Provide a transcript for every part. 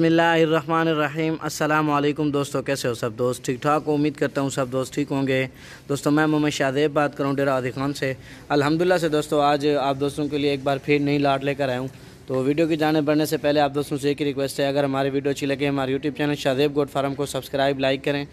बसमीम अल्लाम दोस्तों कैसे हो सब दोस्त ठीक ठाक उम्मीद करता हूँ सब दोस्त ठीक होंगे दोस्तों मैं मोहम्मद शादेब बात करूँ डेरा खान से अल्हम्दुलिल्लाह से दोस्तों आज आप दोस्तों के लिए एक बार फिर नई लाट लेकर आया हूँ तो वीडियो की जाने बढ़ने से पहले आप दोस्तों से एक ही रिक्वेस्ट है अगर हमारी वीडियो अच्छी लगे हमारे यूट्यूब चैनल शाहदेव गोड फार्म को सब्सक्राइब लाइक करें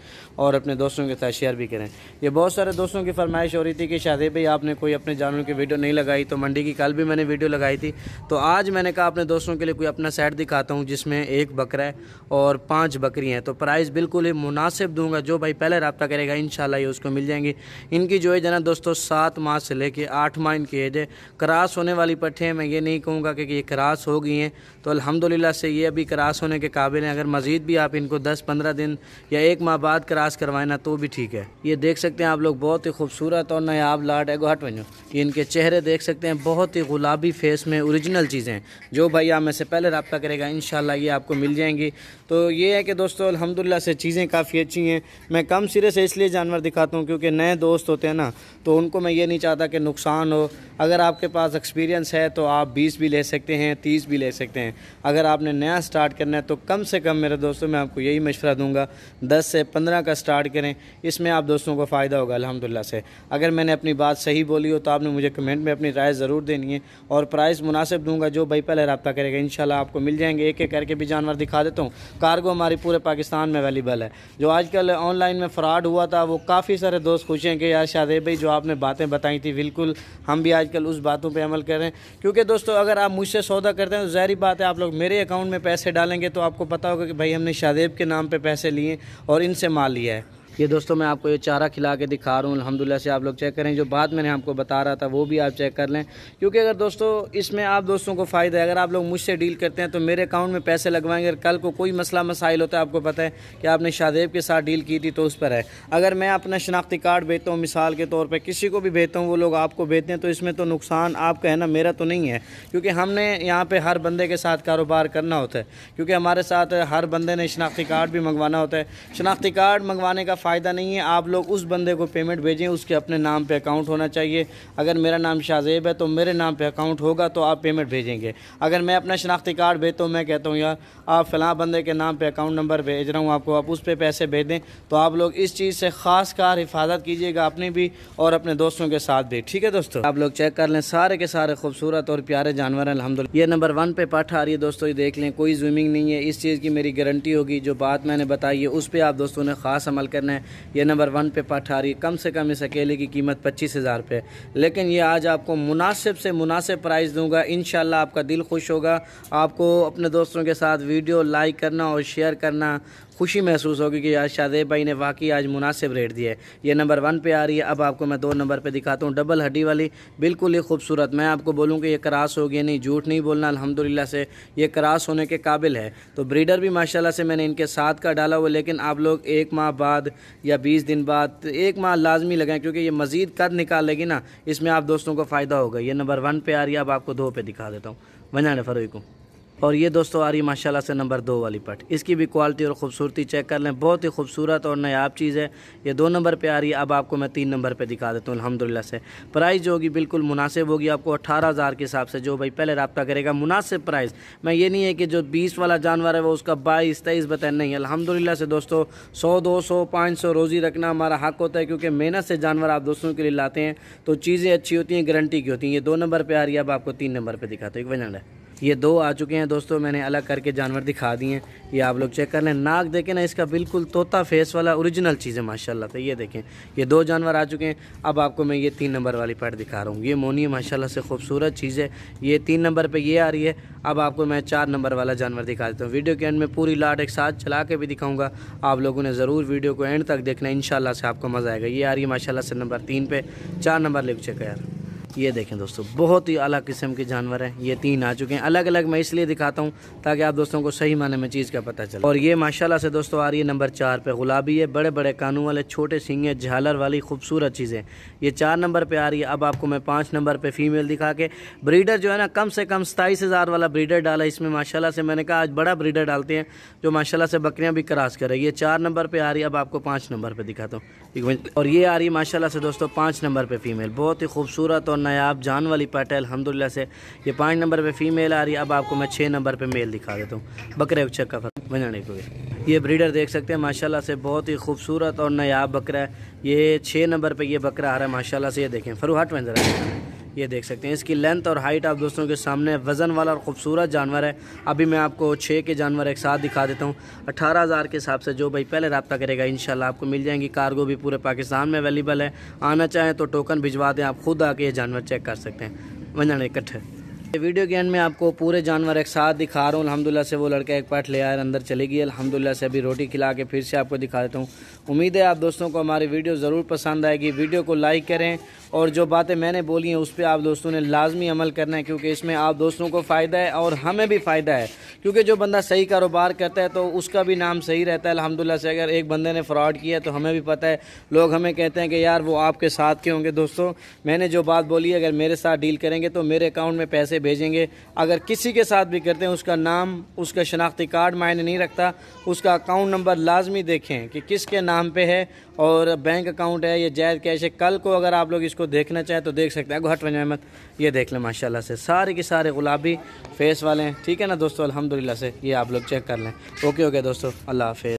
और अपने दोस्तों के साथ शेयर भी करें ये बहुत सारे दोस्तों की फरमाइश हो रही थी कि शाहदेव भाई आपने कोई अपने जानवरों की वीडियो नहीं लगाई तो मंडी की कल भी मैंने वीडियो लगाई थी तो आज मैंने कहा अपने दोस्तों के लिए कोई अपना सेट दिखाता हूँ जिसमें एक बकरा है और पाँच बकरी हैं तो प्राइस बिल्कुल ही मुनासिब दूँगा जो भाई पहले रबता करेगा इन ये उसको मिल जाएंगी इनकी जो एज है ना दोस्तों सात माह से लेकर आठ माह इनकी एज है क्रास होने वाली पट्टे हैं मैं ये नहीं कहूँगा कि ये क्रास हो गई हैं तो अल्हम्दुलिल्लाह से ये अभी क्रास होने के काबिल हैं अगर मज़ीद भी आप इनको 10-15 दिन या एक माह बाद क्रास करवाएं ना तो भी ठीक है ये देख सकते हैं आप लोग बहुत ही खूबसूरत और नयाब लाट है हट वनो ये इनके चेहरे देख सकते हैं बहुत ही गुलाबी फेस में औरिजिनल चीज़ें जो भाई आप में से पहले रबता करेगा इन ये आपको मिल जाएंगी तो ये है कि दोस्तों अलहमदिल्ला से चीज़ें काफ़ी अच्छी हैं मैं कम सिरे से इसलिए जानवर दिखाता हूँ क्योंकि नए दोस्त होते हैं ना तो उनको मैं ये नहीं चाहता कि नुकसान हो अगर आपके पास एक्सपीरियंस है तो आप बीस भी ले सकते हैं हैं तीस भी ले सकते हैं अगर आपने नया स्टार्ट करना है तो कम से कम मेरे दोस्तों मैं आपको यही मशवरा दूंगा दस से पंद्रह का स्टार्ट करें इसमें आप दोस्तों को फ़ायदा होगा अलहमदिल्ला से अगर मैंने अपनी बात सही बोली हो तो आपने मुझे कमेंट में अपनी राय ज़रूर देनी है और प्राइस मुनासिब दूंगा जो भाई पहले रबा करेगा इन आपको मिल जाएंगे एक एक करके भी जानवर दिखा देता हूँ कार्गो हमारी पूरे पाकिस्तान में अवेलेबल है जो आजकल ऑनलाइन में फ्रॉड हुआ था वो काफ़ी सारे दोस्त खुश हैं कि यार शादे भाई जो आपने बातें बताई थी बिल्कुल हम भी आजकल उस बातों पर अमल करें क्योंकि दोस्तों अगर आप मुझसे सौ सौदा करते हैं तो जहरी बात है आप लोग मेरे अकाउंट में पैसे डालेंगे तो आपको पता होगा कि भाई हमने शादेब के नाम पर पैसे लिए और इनसे माल लिया है ये दोस्तों मैं आपको ये चारा खिला के दिखा रहा हूँ अलहमदिल्ला से आप लोग चेक करें जो बाद मैंने आपको बता रहा था वो भी आप चेक कर लें क्योंकि अगर दोस्तों इसमें आप दोस्तों को फ़ायदा है अगर आप लोग मुझसे डील करते हैं तो मेरे अकाउंट में पैसे लगवाएंगे अगर कल को कोई मसला मसाइल होता है आपको पता है कि आपने शादेब के साथ डील की थी तो उस पर है अगर मैं अपना शनाख्ती कार्ड भेजता हूँ मिसाल के तौर पर किसी को भी भेजता हूँ वो लोग आपको भेजते हैं तो इसमें तो नुकसान आपका है ना मेरा तो नहीं है क्योंकि हमने यहाँ पर हर बंदे के साथ कारोबार करना होता है क्योंकि हमारे साथ हर बंदे ने शनाख्ती कार्ड भी मंगवाना होता है शनाख्ती कार्ड मंगवाने का फ़ायदा नहीं है आप लोग उस बंदे को पेमेंट भेजें उसके अपने नाम पे अकाउंट होना चाहिए अगर मेरा नाम शाहजेब है तो मेरे नाम पे अकाउंट होगा तो आप पेमेंट भेजेंगे अगर मैं अपना शनाख्ती कार्ड भेजता तो हूँ मैं कहता हूँ यार आप फ़लाँ बंदे के नाम पर अकाउंट नंबर भेज रहा हूँ आपको आप उस पर पैसे भेज दें तो आप लोग इस चीज़ से ख़ास कार हिफाजत कीजिएगा अपने भी और अपने दोस्तों के साथ भी ठीक है दोस्तों आप लोग चेक कर लें सारे के सारे खूबसूरत और प्यारे जानवर हैं अलहमद ये नंबर वन पे पाठ आ रही है दोस्तों ये देख लें कोई जूमिंग नहीं है इस चीज़ की मेरी गारंटी होगी जो बात मैंने बताई है उस पर आप दोस्तों ने ख़ास अमल करना है ये नंबर वन पे रही कम से कम इस अकेले की कीमत पच्चीस हज़ार रुपये लेकिन ये आज आपको मुनासिब से मुनासिब प्राइस दूंगा इन आपका दिल खुश होगा आपको अपने दोस्तों के साथ वीडियो लाइक करना और शेयर करना खुशी महसूस होगी कि आज शादेब भाई ने वाकई आज मुनासिब रेट दिए ये नंबर वन पे आ रही है अब आपको मैं दो नंबर पे दिखाता हूँ डबल हड्डी वाली बिल्कुल ही खूबसूरत मैं आपको बोलूँ कि ये क्रास होगी नहीं झूठ नहीं बोलना अल्हम्दुलिल्लाह से ये क्रास होने के काबिल है तो ब्रीडर भी माशाल्लाह से मैंने इनके साथ का डाला हुआ लेकिन आप लोग एक माह बाद या बीस दिन बाद एक माह लाजमी लगाएं क्योंकि ये मज़ीद कद निकालेगी ना इसमें आप दोस्तों को फ़ायदा होगा ये नंबर वन पे आ रही है अब आपको दो पे दिखा देता हूँ वना फरोई को और ये दोस्तों आ रही माशाल्लाह से नंबर दो वाली पट इसकी भी क्वालिटी और ख़ूबसूरती चेक कर लें बहुत ही खूबसूरत और नयाब चीज़ है ये दो नंबर पे आ रही है अब आपको मैं तीन नंबर पे दिखा देता हूँ अलहमदिल्ला से प्राइस जो होगी बिल्कुल मुनासिब होगी आपको अठारह हज़ार के हिसाब से जो भाई पहले रबता करेगा मुनासिब प्राइस मैं ये नहीं है कि जो बीस वाला जानवर है वो उसका बाईस तेईस बताए नहीं अलहमदिल्ला से दोस्तों सौ दो सौ पाँच सौ रोज़ी रखना हमारा हक होता है क्योंकि मेहनत से जानवर आप दोस्तों के लिए लाते हैं तो चीज़ें अच्छी होती हैं गारंटी की होती हैं ये दो नंबर पर आ रही है अब आपको तीन नंबर पर दिखाते हो एक वजह है ये दो आ चुके हैं दोस्तों मैंने अलग करके जानवर दिखा दिए हैं ये आप लोग चेक कर लें नाक देखें ना इसका बिल्कुल तोता फेस वाला ओरिजिनल चीज़ है माशाल्लाह तो ये देखें ये दो जानवर आ चुके हैं अब आपको मैं ये तीन नंबर वाली पैट दिखा रहा हूँ ये मोनी माशाल्लाह से खूबसूरत चीज़ है ये तीन नंबर पर ये आ रही है अब आपको मैं चार नंबर वाला जानवर दिखा देता हूँ वीडियो के एंड में पूरी लाट एक साथ चला के भी दिखाऊँगा आप लोगों ने ज़रूर वीडियो को एंड तक देखना इन से आपको मज़ा आएगा ये आ रही है माशाला से नंबर तीन पर चार नंबर ले चेक यार ये देखें दोस्तों बहुत ही अलग किस्म के जानवर हैं ये तीन आ चुके हैं अलग अलग मैं इसलिए दिखाता हूँ ताकि आप दोस्तों को सही माने में चीज़ का पता चले और ये माशाल्लाह से दोस्तों आ रही है नंबर चार पे गुलाबी है बड़े बड़े कानू वाले छोटे सिंगे झालर वाली खूबसूरत चीज़ें ये चार नंबर पर आ रही है अब आपको मैं पाँच नंबर पर फीमेल दिखा के ब्रीडर जो है ना कम से कम सताईस हज़ार वाला ब्रीडर डाला इसमें माशाला से मैंने कहा आज बड़ा ब्रीडर डालते हैं जो माशाला से बकरियाँ भी क्रॉस कर रही है चार नंबर पर आ रही है अब आपको पाँच नंबर पर दिखाता हूँ और ये आ रही है माशाला से दोस्तों पाँच नंबर पर फीमेल बहुत ही खूबसूरत और नायाब जान वाली पैटल अलहमदिल्ला से ये पाँच नंबर पे फीमेल आ रही है अब आपको मैं छः नंबर पे मेल दिखा देता हूँ बकरे उचक का फर्क बनाने को ये ब्रीडर देख सकते हैं माशाल्लाह से बहुत ही खूबसूरत और नायाब बकरा है ये छः नंबर पे ये बकरा आ रहा है माशाल्लाह से ये देखें फरूहाट में ज़रा ये देख सकते हैं इसकी लेंथ और हाइट आप दोस्तों के सामने वज़न वाला और ख़ूबसूरत जानवर है अभी मैं आपको छः के जानवर एक साथ दिखा देता हूँ अठारह हज़ार के हिसाब से जो भाई पहले रबता करेगा इन आपको मिल जाएंगी कार्गो भी पूरे पाकिस्तान में अवेलेबल है आना चाहें तो टोकन भिजवा दें आप खुद आके ये जानवर चेक कर सकते हैं वजन इकट्ठे वीडियो के एंड में आपको पूरे जानवर एक साथ दिखा रहा हूँ अलहमदिल्ला से वो लड़का एक पाठ ले आया अंदर चली गई अलहमदिल्ला से अभी रोटी खिला के फिर से आपको दिखा देता हूँ उम्मीद है आप दोस्तों को हमारी वीडियो ज़रूर पसंद आएगी वीडियो को लाइक करें और जो बातें मैंने बोली हैं उस पर आप दोस्तों ने लाजमी अमल करना है क्योंकि इसमें आप दोस्तों को फ़ायदा है और हमें भी फ़ायदा है क्योंकि जो बंदा सही कारोबार करता है तो उसका भी नाम सही रहता है अलहमदिल्ला से अगर एक बंदे ने फ्रॉड किया तो हमें भी पता है लोग हमें कहते हैं कि यार वो आपके साथ के होंगे दोस्तों मैंने जो बात बोली अगर मेरे साथ डील करेंगे तो मेरे अकाउंट में पैसे भेजेंगे अगर किसी के साथ भी करते हैं उसका नाम उसका शनाख्ती कार्ड मायने नहीं रखता उसका अकाउंट नंबर लाजमी देखें कि किसके नाम पे है और बैंक अकाउंट है ये जैद कैश है कल को अगर आप लोग इसको देखना चाहें तो देख सकते हैं घट वजह मत ये देख लें माशाल्लाह से सारे के सारे गुलाबी फेस वाले हैं ठीक है ना दोस्तों अलहमदिल्ला से ये आप लोग चेक कर लें ओके ओके दोस्तों अल्लाह हाफ़